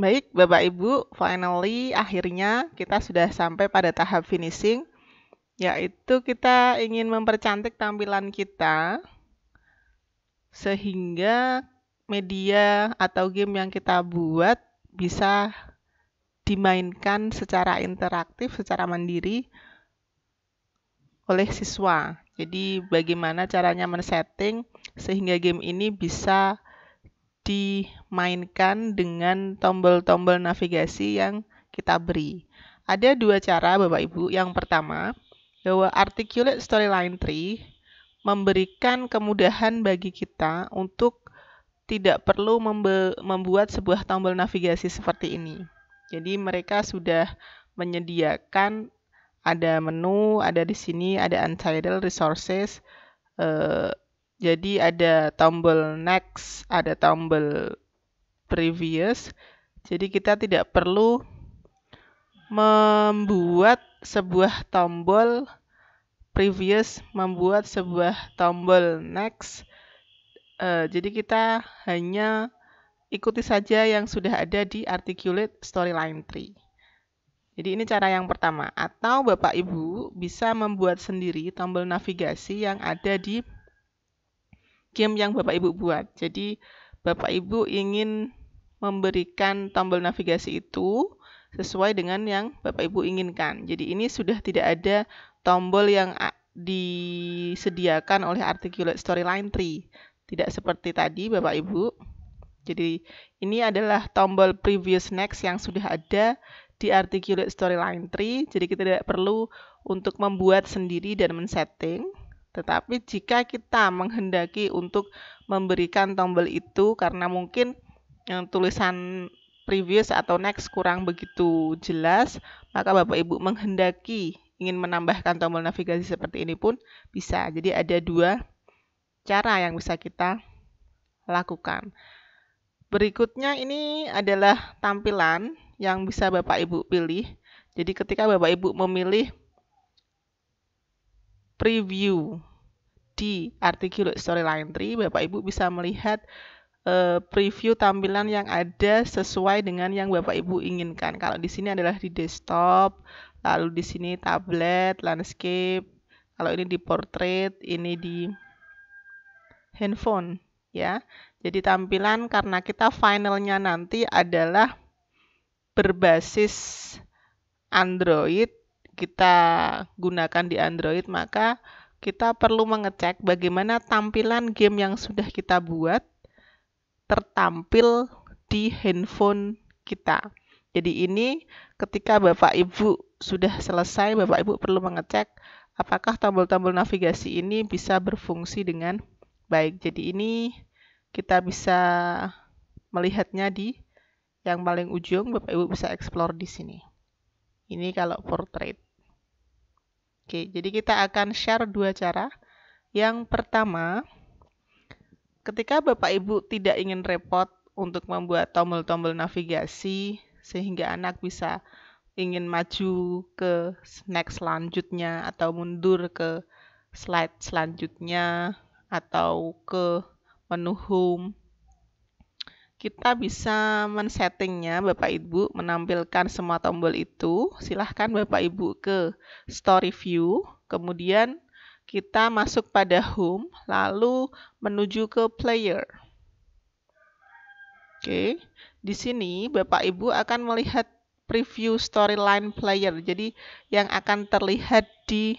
Baik, Bapak Ibu, finally akhirnya kita sudah sampai pada tahap finishing, yaitu kita ingin mempercantik tampilan kita sehingga media atau game yang kita buat bisa dimainkan secara interaktif, secara mandiri oleh siswa. Jadi bagaimana caranya men-setting sehingga game ini bisa dimainkan dengan tombol-tombol navigasi yang kita beri. Ada dua cara Bapak Ibu. Yang pertama, bahwa Articulate Storyline Tree memberikan kemudahan bagi kita untuk tidak perlu membuat sebuah tombol navigasi seperti ini. Jadi mereka sudah menyediakan ada menu, ada di sini ada untitled resources, eh, jadi ada tombol next, ada tombol previous. Jadi kita tidak perlu membuat sebuah tombol previous, membuat sebuah tombol next. Uh, jadi kita hanya ikuti saja yang sudah ada di Articulate Storyline Tree. Jadi ini cara yang pertama. Atau Bapak Ibu bisa membuat sendiri tombol navigasi yang ada di game yang Bapak Ibu buat. Jadi Bapak Ibu ingin memberikan tombol navigasi itu sesuai dengan yang Bapak Ibu inginkan. Jadi ini sudah tidak ada tombol yang disediakan oleh Articulate Storyline Tree. Tidak seperti tadi Bapak Ibu. Jadi ini adalah tombol previous next yang sudah ada di Articulate Storyline Tree. Jadi kita tidak perlu untuk membuat sendiri dan men-setting. Tetapi jika kita menghendaki untuk memberikan tombol itu karena mungkin yang eh, tulisan previous atau next kurang begitu jelas, maka Bapak Ibu menghendaki ingin menambahkan tombol navigasi seperti ini pun bisa. Jadi ada dua cara yang bisa kita lakukan. Berikutnya ini adalah tampilan yang bisa Bapak Ibu pilih. Jadi ketika Bapak Ibu memilih preview di artikel Storyline 3 Bapak Ibu bisa melihat eh, preview tampilan yang ada sesuai dengan yang Bapak Ibu inginkan. Kalau di sini adalah di desktop, lalu di sini tablet, landscape. Kalau ini di portrait, ini di handphone ya. Jadi tampilan karena kita finalnya nanti adalah berbasis Android kita gunakan di Android, maka kita perlu mengecek bagaimana tampilan game yang sudah kita buat tertampil di handphone kita. Jadi ini ketika Bapak Ibu sudah selesai, Bapak Ibu perlu mengecek apakah tombol-tombol navigasi ini bisa berfungsi dengan baik. Jadi ini kita bisa melihatnya di yang paling ujung, Bapak Ibu bisa explore di sini. Ini kalau portrait. Oke, jadi kita akan share dua cara. Yang pertama, ketika Bapak Ibu tidak ingin repot untuk membuat tombol-tombol navigasi sehingga anak bisa ingin maju ke next selanjutnya atau mundur ke slide selanjutnya atau ke menu home kita bisa men-settingnya Bapak Ibu menampilkan semua tombol itu. Silahkan Bapak Ibu ke story view, kemudian kita masuk pada home, lalu menuju ke player. Oke, di sini Bapak Ibu akan melihat preview storyline player, jadi yang akan terlihat di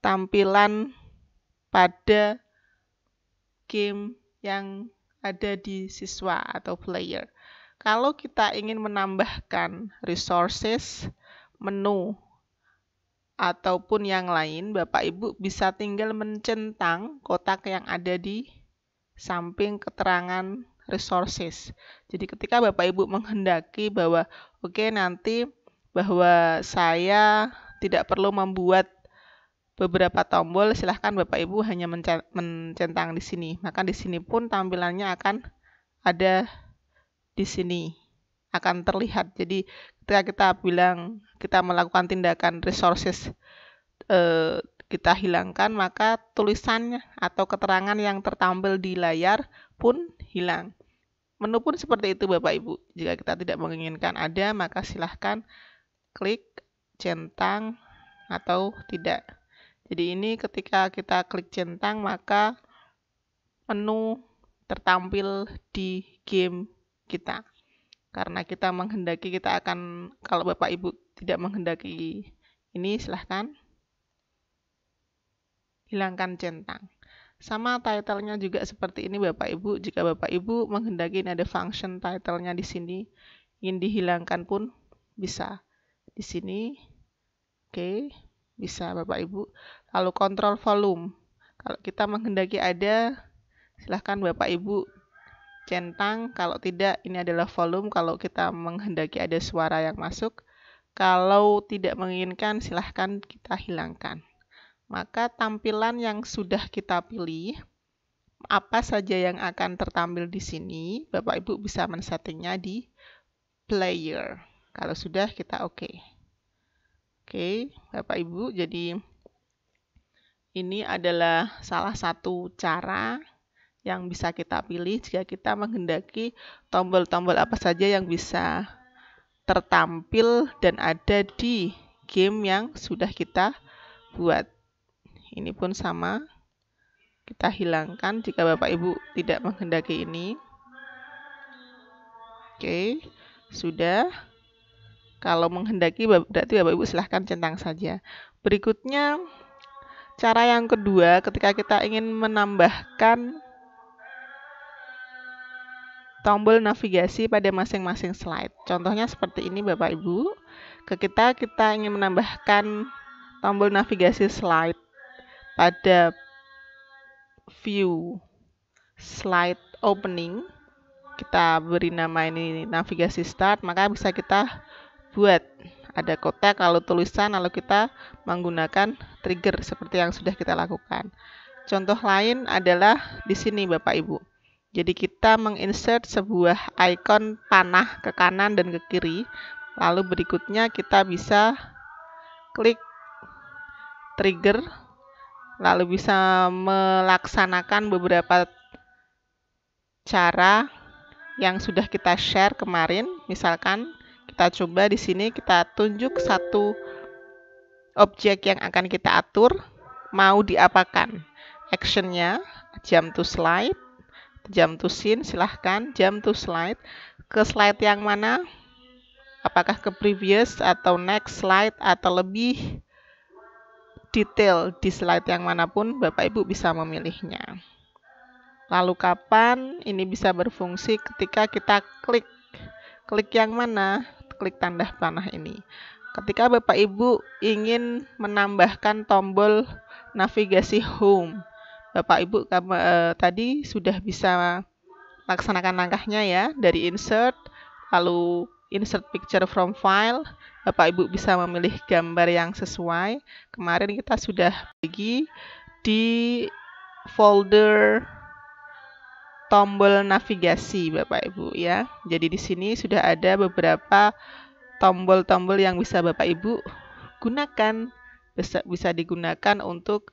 tampilan pada game yang ada di siswa atau player. Kalau kita ingin menambahkan resources, menu, ataupun yang lain, Bapak Ibu bisa tinggal mencentang kotak yang ada di samping keterangan resources. Jadi ketika Bapak Ibu menghendaki bahwa oke okay, nanti bahwa saya tidak perlu membuat beberapa tombol silahkan Bapak Ibu hanya mencentang di sini. Maka di sini pun tampilannya akan ada di sini akan terlihat. Jadi ketika kita bilang kita melakukan tindakan resources eh, kita hilangkan maka tulisannya atau keterangan yang tertampil di layar pun hilang. Menu pun seperti itu Bapak Ibu. Jika kita tidak menginginkan ada maka silahkan klik centang atau tidak. Jadi ini ketika kita klik centang maka menu tertampil di game kita. Karena kita menghendaki kita akan kalau Bapak Ibu tidak menghendaki ini silahkan hilangkan centang. Sama title-nya juga seperti ini Bapak Ibu. Jika Bapak Ibu menghendaki ini ada function title-nya di sini ingin dihilangkan pun bisa. Di sini oke, okay, bisa Bapak Ibu. Lalu kontrol volume. Kalau kita menghendaki ada, silahkan Bapak Ibu centang. Kalau tidak, ini adalah volume. Kalau kita menghendaki ada suara yang masuk, kalau tidak menginginkan, silahkan kita hilangkan. Maka tampilan yang sudah kita pilih, apa saja yang akan tertampil di sini, Bapak Ibu bisa men-settingnya di player. Kalau sudah kita oke. Okay. Oke, okay, Bapak Ibu, jadi ini adalah salah satu cara yang bisa kita pilih jika kita menghendaki tombol-tombol apa saja yang bisa tertampil dan ada di game yang sudah kita buat. Ini pun sama, kita hilangkan jika Bapak Ibu tidak menghendaki ini. Oke, sudah. Kalau menghendaki, berarti Bapak Ibu silahkan centang saja. Berikutnya, Cara yang kedua, ketika kita ingin menambahkan tombol navigasi pada masing-masing slide. Contohnya seperti ini Bapak Ibu. Ke kita kita ingin menambahkan tombol navigasi slide pada view slide opening. Kita beri nama ini navigasi start, maka bisa kita buat ada kotak lalu tulisan lalu kita menggunakan trigger seperti yang sudah kita lakukan. Contoh lain adalah di sini Bapak Ibu. Jadi kita menginsert sebuah icon panah ke kanan dan ke kiri. Lalu berikutnya kita bisa klik trigger lalu bisa melaksanakan beberapa cara yang sudah kita share kemarin misalkan kita coba di sini kita tunjuk satu objek yang akan kita atur mau diapakan. Actionnya jam to slide, jam to scene, silahkan jam to slide. Ke slide yang mana? Apakah ke previous atau next slide atau lebih detail di slide yang manapun Bapak Ibu bisa memilihnya. Lalu kapan ini bisa berfungsi ketika kita klik. Klik yang mana? klik tanda panah ini. Ketika Bapak Ibu ingin menambahkan tombol navigasi home, Bapak Ibu e, tadi sudah bisa laksanakan langkahnya ya dari insert lalu insert picture from file. Bapak Ibu bisa memilih gambar yang sesuai. Kemarin kita sudah pergi di folder tombol navigasi Bapak Ibu ya. Jadi di sini sudah ada beberapa tombol-tombol yang bisa Bapak Ibu gunakan bisa, bisa digunakan untuk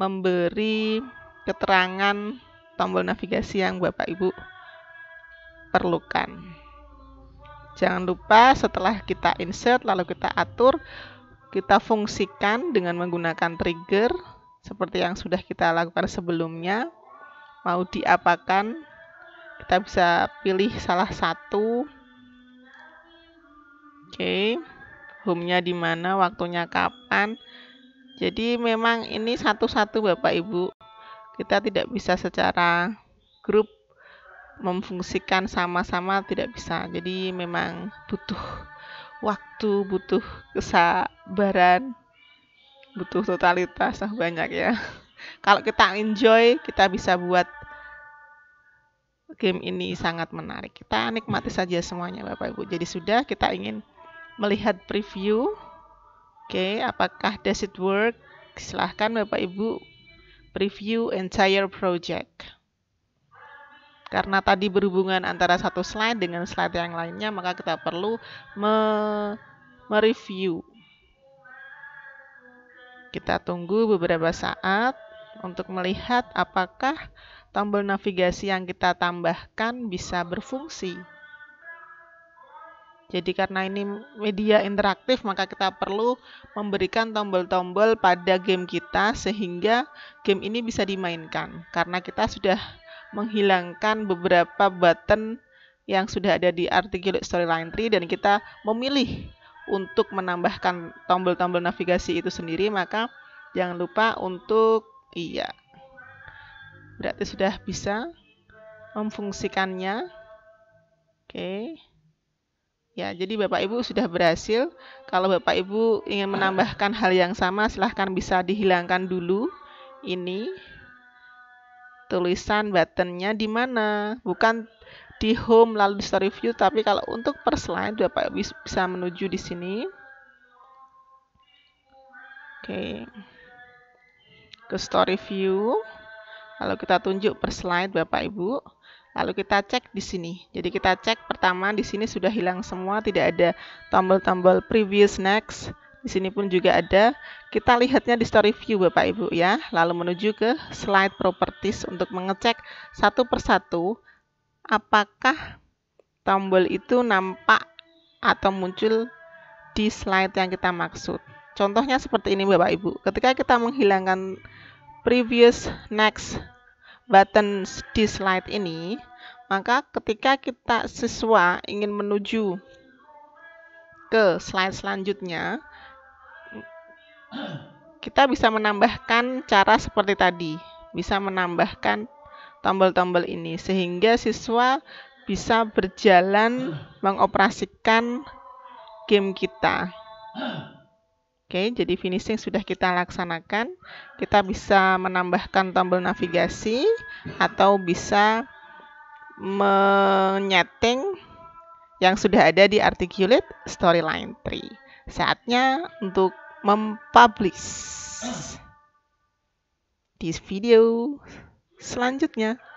memberi keterangan tombol navigasi yang Bapak Ibu perlukan. Jangan lupa setelah kita insert lalu kita atur, kita fungsikan dengan menggunakan trigger seperti yang sudah kita lakukan sebelumnya mau diapakan kita bisa pilih salah satu oke okay. home-nya dimana waktunya kapan jadi memang ini satu-satu Bapak Ibu kita tidak bisa secara grup memfungsikan sama-sama tidak bisa jadi memang butuh waktu butuh kesabaran butuh totalitas nah, banyak ya kalau kita enjoy kita bisa buat game ini sangat menarik kita nikmati saja semuanya Bapak Ibu jadi sudah kita ingin melihat preview oke okay, apakah does it work silahkan Bapak Ibu preview entire project karena tadi berhubungan antara satu slide dengan slide yang lainnya maka kita perlu me mereview kita tunggu beberapa saat untuk melihat apakah tombol navigasi yang kita tambahkan bisa berfungsi. Jadi karena ini media interaktif, maka kita perlu memberikan tombol-tombol pada game kita sehingga game ini bisa dimainkan. Karena kita sudah menghilangkan beberapa button yang sudah ada di Articulate Storyline Tree dan kita memilih untuk menambahkan tombol-tombol navigasi itu sendiri, maka jangan lupa untuk Iya. Berarti sudah bisa memfungsikannya. Oke. Ya, jadi Bapak Ibu sudah berhasil. Kalau Bapak Ibu ingin menambahkan hal yang sama, silahkan bisa dihilangkan dulu. Ini tulisan buttonnya di mana? Bukan di home lalu di story view, tapi kalau untuk per slide Bapak Ibu bisa menuju di sini. Oke. Okay ke story view. Lalu kita tunjuk per slide Bapak Ibu. Lalu kita cek di sini. Jadi kita cek pertama di sini sudah hilang semua, tidak ada tombol-tombol previous next. Di sini pun juga ada. Kita lihatnya di story view Bapak Ibu ya. Lalu menuju ke slide properties untuk mengecek satu persatu apakah tombol itu nampak atau muncul di slide yang kita maksud. Contohnya seperti ini Bapak Ibu. Ketika kita menghilangkan previous next button di slide ini, maka ketika kita siswa ingin menuju ke slide selanjutnya, kita bisa menambahkan cara seperti tadi, bisa menambahkan tombol-tombol ini sehingga siswa bisa berjalan mengoperasikan game kita. Oke, jadi finishing sudah kita laksanakan. Kita bisa menambahkan tombol navigasi atau bisa menyeting yang sudah ada di Articulate Storyline 3. Saatnya untuk mempublish di video selanjutnya.